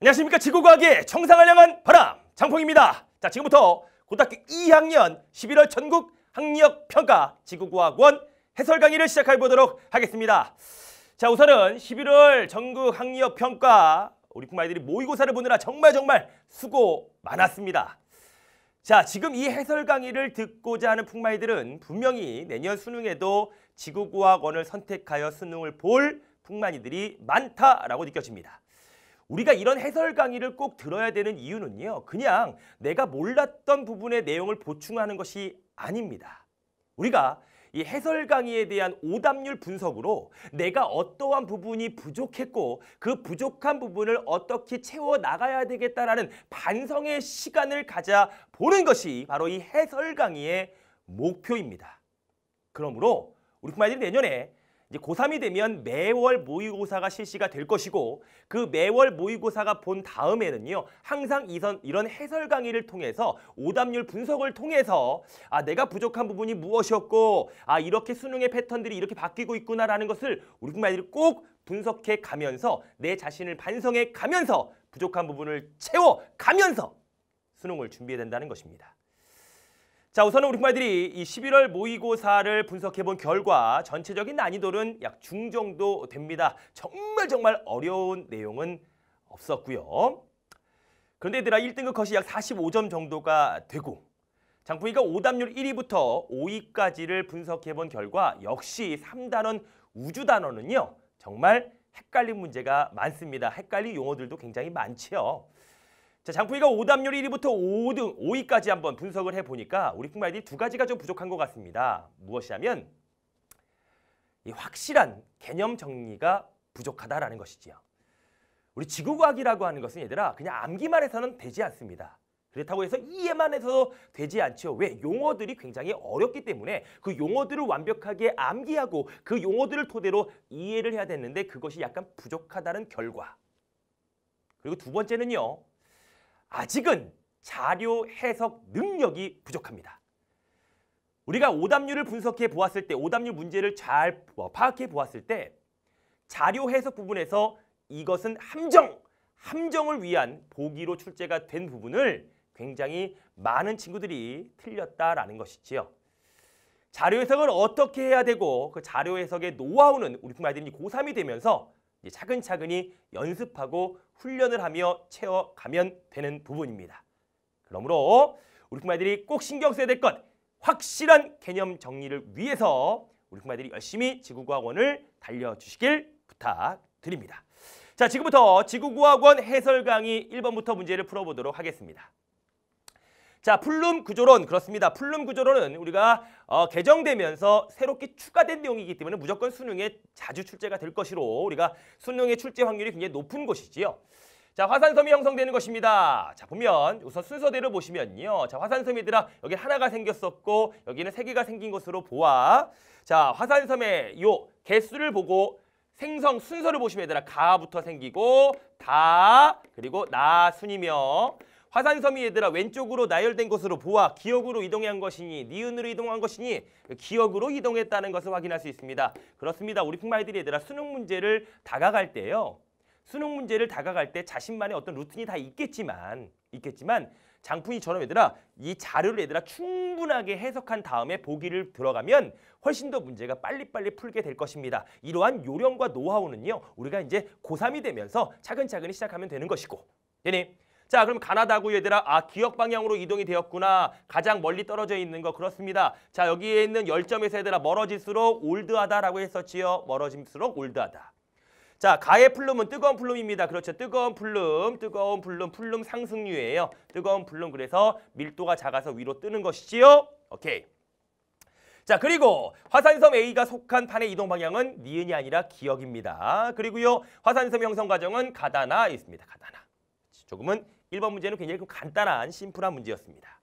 안녕하십니까 지구과학의 청상을 향한 바람 장풍입니다. 자 지금부터 고등학교 2학년 11월 전국 학력 평가 지구과학원 해설 강의를 시작해 보도록 하겠습니다. 자 우선은 11월 전국 학력 평가 우리 부마이들이 모의고사를 보느라 정말 정말 수고 많았습니다. 자 지금 이 해설 강의를 듣고자 하는 풍마이들은 분명히 내년 수능에도 지구과학원을 선택하여 수능을 볼풍마이들이 많다라고 느껴집니다. 우리가 이런 해설 강의를 꼭 들어야 되는 이유는요. 그냥 내가 몰랐던 부분의 내용을 보충하는 것이 아닙니다. 우리가 이 해설 강의에 대한 오답률 분석으로 내가 어떠한 부분이 부족했고 그 부족한 부분을 어떻게 채워 나가야 되겠다라는 반성의 시간을 가져 보는 것이 바로 이 해설 강의의 목표입니다. 그러므로 우리 뿐만 그 아니라 내년에 이제 고3이 되면 매월 모의고사가 실시가 될 것이고 그 매월 모의고사가 본 다음에는요. 항상 이선, 이런 해설 강의를 통해서 오답률 분석을 통해서 아 내가 부족한 부분이 무엇이었고 아 이렇게 수능의 패턴들이 이렇게 바뀌고 있구나라는 것을 우리말들이 꼭 분석해 가면서 내 자신을 반성해 가면서 부족한 부분을 채워 가면서 수능을 준비해야 된다는 것입니다. 자 우선은 우리 말들이 이 11월 모의고사를 분석해본 결과 전체적인 난이도는 약 중정도 됩니다. 정말 정말 어려운 내용은 없었고요. 그런데 얘들아 1등급 컷이 약 45점 정도가 되고 장풍이가 오답률 1위부터 5위까지를 분석해본 결과 역시 3단원 우주 단원은요 정말 헷갈린 문제가 많습니다. 헷갈린 용어들도 굉장히 많지요. 자, 장풍이가 오답률 1위부터 5등, 5위까지 한번 분석을 해보니까 우리 풍마이들이 두 가지가 좀 부족한 것 같습니다. 무엇이냐면 이 확실한 개념 정리가 부족하다라는 것이지요. 우리 지구과학이라고 하는 것은 얘들아 그냥 암기만 해서는 되지 않습니다. 그렇다고 해서 이해만 해서 도 되지 않죠. 왜? 용어들이 굉장히 어렵기 때문에 그 용어들을 완벽하게 암기하고 그 용어들을 토대로 이해를 해야 되는데 그것이 약간 부족하다는 결과. 그리고 두 번째는요. 아직은 자료 해석 능력이 부족합니다. 우리가 오답률을 분석해 보았을 때 오답률 문제를 잘 어, 파악해 보았을 때 자료 해석 부분에서 이것은 함정, 함정을 위한 보기로 출제가 된 부분을 굉장히 많은 친구들이 틀렸다라는 것이지요. 자료 해석을 어떻게 해야 되고 그 자료 해석의 노하우는 우리 팀 아이들이 고3이 되면서 차근차근히 연습하고 훈련을 하며 채워가면 되는 부분입니다. 그러므로 우리 부모들이 꼭 신경 써야 될 것 확실한 개념 정리를 위해서 우리 부모들이 열심히 지구과학원을 달려주시길 부탁드립니다. 자, 지금부터 지구과학원 해설 강의 1번부터 문제를 풀어보도록 하겠습니다. 자, 플룸 구조론 그렇습니다. 플룸 구조론은 우리가 어, 개정되면서 새롭게 추가된 내용이기 때문에 무조건 수능에 자주 출제가 될 것이로 우리가 수능에 출제 확률이 굉장히 높은 것이지요. 자, 화산섬이 형성되는 것입니다. 자, 보면 우선 순서대로 보시면요. 자, 화산섬이들아 여기 하나가 생겼었고 여기는 세 개가 생긴 것으로 보아. 자, 화산섬의 요 개수를 보고 생성 순서를 보시면 얘들아 가부터 생기고 다 그리고 나 순이며 화산섬이 얘들아 왼쪽으로 나열된 것으로 보아 기억으로 이동한 것이니 니은으로 이동한 것이니 기억으로 이동했다는 것을 확인할 수 있습니다. 그렇습니다. 우리 핑마이들이 얘들아 수능 문제를 다가갈 때요. 수능 문제를 다가갈 때 자신만의 어떤 루틴이 다 있겠지만 있겠지만 장풍이처럼 얘들아 이 자료를 얘들아 충분하게 해석한 다음에 보기를 들어가면 훨씬 더 문제가 빨리빨리 풀게 될 것입니다. 이러한 요령과 노하우는요. 우리가 이제 고3이 되면서 차근차근히 시작하면 되는 것이고. 얘님 자 그럼 가나다구 얘들아 아 기억 방향으로 이동이 되었구나. 가장 멀리 떨어져 있는 거 그렇습니다. 자 여기에 있는 열점에서 얘들아 멀어질수록 올드하다라고 했었지요. 멀어질수록 올드하다. 자, 가의 플룸은 뜨거운 플룸입니다. 그렇죠. 뜨거운 플룸, 뜨거운 플룸, 플룸 상승류예요. 뜨거운 플룸 그래서 밀도가 작아서 위로 뜨는 것이지요. 오케이. 자, 그리고 화산섬 A가 속한 판의 이동 방향은 니은이 아니라 기억입니다 그리고요. 화산섬 형성 과정은 가다나 있습니다. 가다나. 조금은 1번 문제는 굉장히 간단한 심플한 문제였습니다.